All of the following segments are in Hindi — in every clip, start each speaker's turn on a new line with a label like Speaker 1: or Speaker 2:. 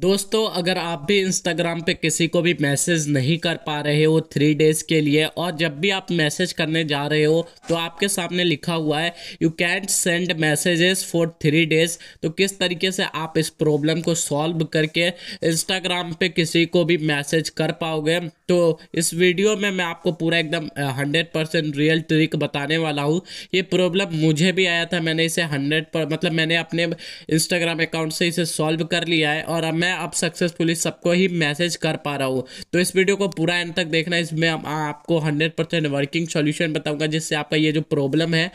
Speaker 1: दोस्तों अगर आप भी इंस्टाग्राम पे किसी को भी मैसेज नहीं कर पा रहे हो थ्री डेज़ के लिए और जब भी आप मैसेज करने जा रहे हो तो आपके सामने लिखा हुआ है you can't send messages for three days तो किस तरीके से आप इस प्रॉब्लम को सॉल्व करके इंस्टाग्राम पे किसी को भी मैसेज कर पाओगे तो इस वीडियो में मैं आपको पूरा एकदम हंड्रेड परसेंट रियल ट्रिक बताने वाला हूँ ये प्रॉब्लम मुझे भी आया था मैंने इसे हंड्रेड पर मतलब मैंने अपने इंस्टाग्राम अकाउंट से इसे सॉल्व कर लिया है और अब मैं मैं अब सक्सेसफुली सबको ही मैसेज कर पा रहा हूँ तो इस वीडियो को पूरा एंड तक देखना इसमें आपको हंड्रेड परसेंट वर्किंग सोल्यूशन बताऊँगा जिससे आपका ये जो प्रॉब्लम है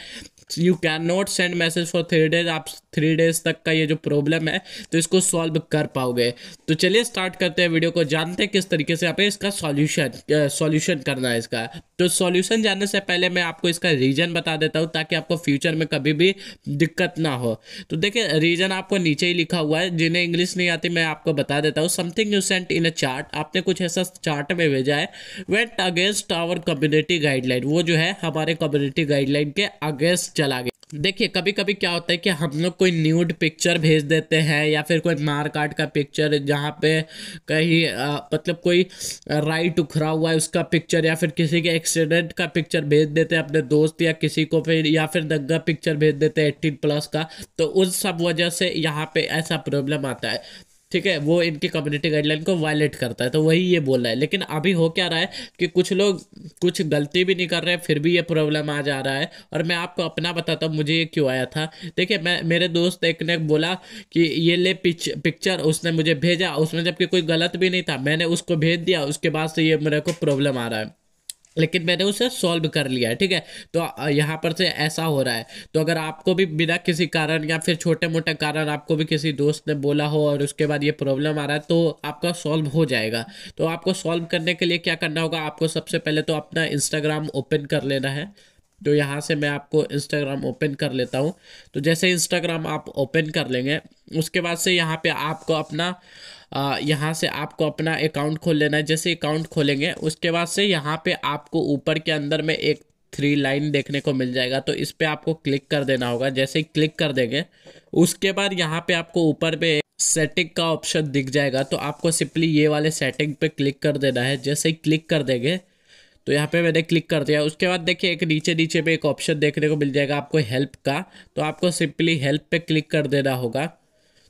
Speaker 1: you can not send message for three days आप थ्री डेज तक का ये जो प्रॉब्लम है तो इसको सॉल्व कर पाओगे तो चलिए स्टार्ट करते हैं वीडियो को जानते हैं किस तरीके से आप इसका सॉल्यूशन सॉल्यूशन करना है इसका तो सॉल्यूशन जानने से पहले मैं आपको इसका रीजन बता देता हूँ ताकि आपको फ्यूचर में कभी भी दिक्कत ना हो तो देखिए रीजन आपको नीचे ही लिखा हुआ है जिन्हें इंग्लिश नहीं आती मैं आपको बता देता हूँ something you sent in a chart आपने कुछ ऐसा चार्ट में भेजा है went against our community guideline वो जो है हमारे कम्युनिटी गाइडलाइन के अगेंस्ट चला गया देखिए कभी कभी क्या होता है कि हम लोग कोई न्यूड पिक्चर भेज देते हैं या फिर कोई मार काट का पिक्चर जहाँ पे कहीं मतलब कोई राइट उखरा हुआ है उसका पिक्चर या फिर किसी के एक्सीडेंट का पिक्चर भेज देते हैं अपने दोस्त या किसी को फिर या फिर दंगा पिक्चर भेज देते हैं एट्टीन प्लस का तो उस सब वजह से यहाँ पे ऐसा प्रॉब्लम आता है ठीक है वो इनकी कम्युनिटी गाइडलाइन को वायलेट करता है तो वही ये बोल रहा है लेकिन अभी हो क्या रहा है कि कुछ लोग कुछ गलती भी नहीं कर रहे फिर भी ये प्रॉब्लम आ जा रहा है और मैं आपको अपना बताता हूँ मुझे ये क्यों आया था देखिए मैं मेरे दोस्त एक ने बोला कि ये ले पिच, पिक्चर उसने मुझे भेजा उसमें जबकि कोई गलत भी नहीं था मैंने उसको भेज दिया उसके बाद से ये मेरे को प्रॉब्लम आ रहा है लेकिन मैंने उसे सॉल्व कर लिया है ठीक है तो यहाँ पर से ऐसा हो रहा है तो अगर आपको भी बिना किसी कारण या फिर छोटे मोटे कारण आपको भी किसी दोस्त ने बोला हो और उसके बाद ये प्रॉब्लम आ रहा है तो आपका सॉल्व हो जाएगा तो आपको सॉल्व करने के लिए क्या करना होगा आपको सबसे पहले तो अपना इंस्टाग्राम ओपन कर लेना है तो यहाँ से मैं आपको इंस्टाग्राम ओपन कर लेता हूँ तो जैसे इंस्टाग्राम आप ओपन कर लेंगे उसके बाद से यहाँ पर आपको अपना यहाँ से आपको अपना अकाउंट खोल लेना है जैसे अकाउंट खोलेंगे उसके बाद से यहाँ पे आपको ऊपर के अंदर में एक थ्री लाइन देखने को मिल जाएगा तो इस पर आपको क्लिक कर देना होगा जैसे ही क्लिक कर देंगे उसके बाद यहाँ पे आपको ऊपर पे सेटिंग का ऑप्शन दिख जाएगा तो आपको सिंपली ये वाले सेटिंग पे क्लिक कर देना है जैसे ही क्लिक कर देंगे तो यहाँ पे मैंने क्लिक कर दिया उसके बाद देखिए एक नीचे नीचे पे एक ऑप्शन देखने को मिल जाएगा आपको हेल्प का तो आपको सिंपली हेल्प पे क्लिक कर देना होगा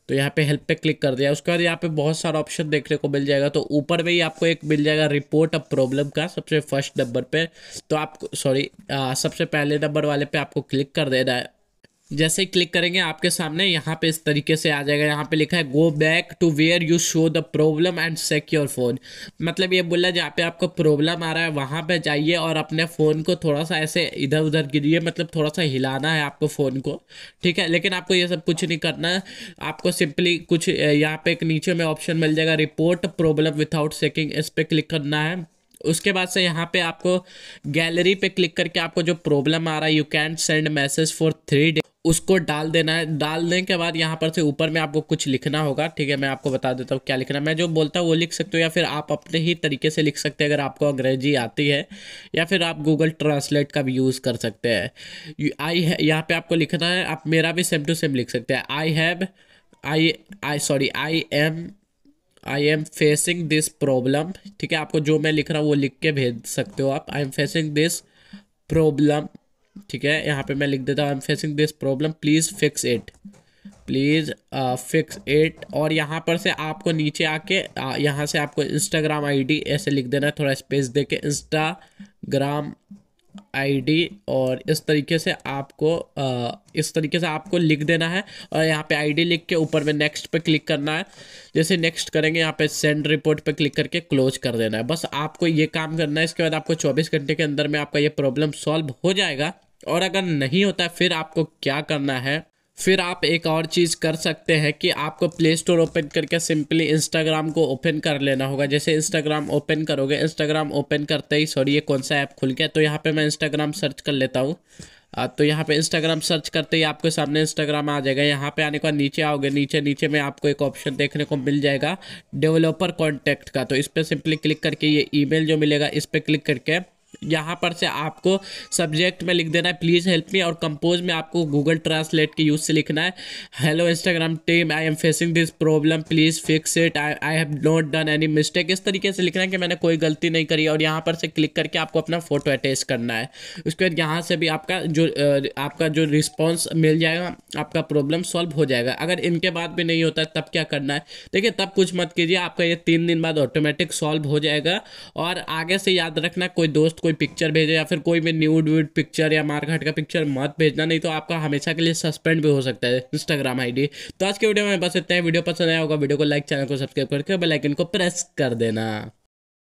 Speaker 1: तो यहाँ पे हेल्प पे क्लिक कर दिया उसके बाद यहाँ पे बहुत सारा ऑप्शन देखने को मिल जाएगा तो ऊपर में ही आपको एक मिल जाएगा रिपोर्ट अब प्रॉब्लम का सबसे फर्स्ट नंबर पे तो आप सॉरी सबसे पहले नंबर वाले पे आपको क्लिक कर देना है जैसे ही क्लिक करेंगे आपके सामने यहाँ पे इस तरीके से आ जाएगा यहाँ पे लिखा है go back to where you show the problem and shake your phone मतलब ये बोला जहाँ पे आपको प्रॉब्लम आ रहा है वहाँ पे जाइए और अपने फ़ोन को थोड़ा सा ऐसे इधर उधर गिरिए मतलब थोड़ा सा हिलाना है आपको फ़ोन को ठीक है लेकिन आपको ये सब कुछ नहीं करना है आपको सिंपली कुछ यहाँ पे एक नीचे में ऑप्शन मिल जाएगा रिपोर्ट प्रॉब्लम विथआउट सेकिंग इस पर क्लिक करना है उसके बाद से यहाँ पे आपको गैलरी पे क्लिक करके आपको जो प्रॉब्लम आ रहा है you can send message for three day उसको डाल देना है डालने के बाद यहाँ पर से ऊपर में आपको कुछ लिखना होगा ठीक है मैं आपको बता देता हूँ क्या लिखना है मैं जो बोलता हूँ वो लिख सकते हो या फिर आप अपने ही तरीके से लिख सकते हैं अगर आपको अंग्रेजी आती है या फिर आप गूगल ट्रांसलेट का भी यूज़ कर सकते हैं आई है यहाँ पर आपको लिखना है आप मेरा भी सेम टू सेम लिख सकते हैं I have I I sorry I am I am facing this problem ठीक है आपको जो मैं लिख रहा हूँ वो लिख के भेज सकते हो आप I am facing this problem ठीक है यहाँ पे मैं लिख देता हूँ I am facing this problem please fix it please fix it और यहाँ पर से आपको नीचे आके uh, यहाँ से आपको इंस्टाग्राम आईडी ऐसे लिख देना है थोड़ा स्पेस दे के इंस्टाग्राम आईडी और इस तरीके से आपको आ, इस तरीके से आपको लिख देना है और यहाँ पे आईडी लिख के ऊपर में नेक्स्ट पे क्लिक करना है जैसे नेक्स्ट करेंगे यहाँ पे सेंड रिपोर्ट पे क्लिक करके क्लोज कर देना है बस आपको ये काम करना है इसके बाद आपको 24 घंटे के अंदर में आपका ये प्रॉब्लम सॉल्व हो जाएगा और अगर नहीं होता है, फिर आपको क्या करना है फिर आप एक और चीज़ कर सकते हैं कि आपको प्ले स्टोर ओपन करके सिंपली इंस्टाग्राम को ओपन कर लेना होगा जैसे इंस्टाग्राम ओपन करोगे इंस्टाग्राम ओपन करते ही सॉरी ये कौन सा ऐप खुल गया तो यहाँ पे मैं इंस्टाग्राम सर्च कर लेता हूँ तो यहाँ पे इंस्टाग्राम सर्च करते ही आपके सामने इंस्टाग्राम आ जाएगा यहाँ पे आने के बाद नीचे आओगे नीचे नीचे में आपको एक ऑप्शन देखने को मिल जाएगा डेवलपर कॉन्टैक्ट का तो इस पर सिंपली क्लिक करके ये ईमेल जो मिलेगा इस पर क्लिक करके यहाँ पर से आपको सब्जेक्ट में लिख देना है प्लीज़ हेल्प मी और कंपोज में आपको गूगल ट्रांसलेट के यूज़ से लिखना है hello Instagram team I am facing this problem please fix it I I have not done any mistake इस तरीके से लिखना है कि मैंने कोई गलती नहीं करी और यहाँ पर से क्लिक करके आपको अपना फ़ोटो अटैच करना है उसके बाद यहाँ से भी आपका जो आपका जो रिस्पॉन्स मिल जाएगा आपका प्रॉब्लम सॉल्व हो जाएगा अगर इनके बाद भी नहीं होता तब क्या करना है देखिए तब कुछ मत कीजिए आपका ये तीन दिन बाद ऑटोमेटिक सॉल्व हो जाएगा और आगे से याद रखना कोई दोस्त कोई पिक्चर भेजे या फिर कोई भी न्यूड व्यूड पिक्चर या मारघाट का पिक्चर मत भेजना नहीं तो आपका हमेशा के लिए सस्पेंड भी हो सकता है इंस्टाग्राम आईडी तो आज के वीडियो में बस इतना ही वीडियो पसंद आया होगा वीडियो को लाइक चैनल को सब्सक्राइब करके बेलाइकन को प्रेस कर देना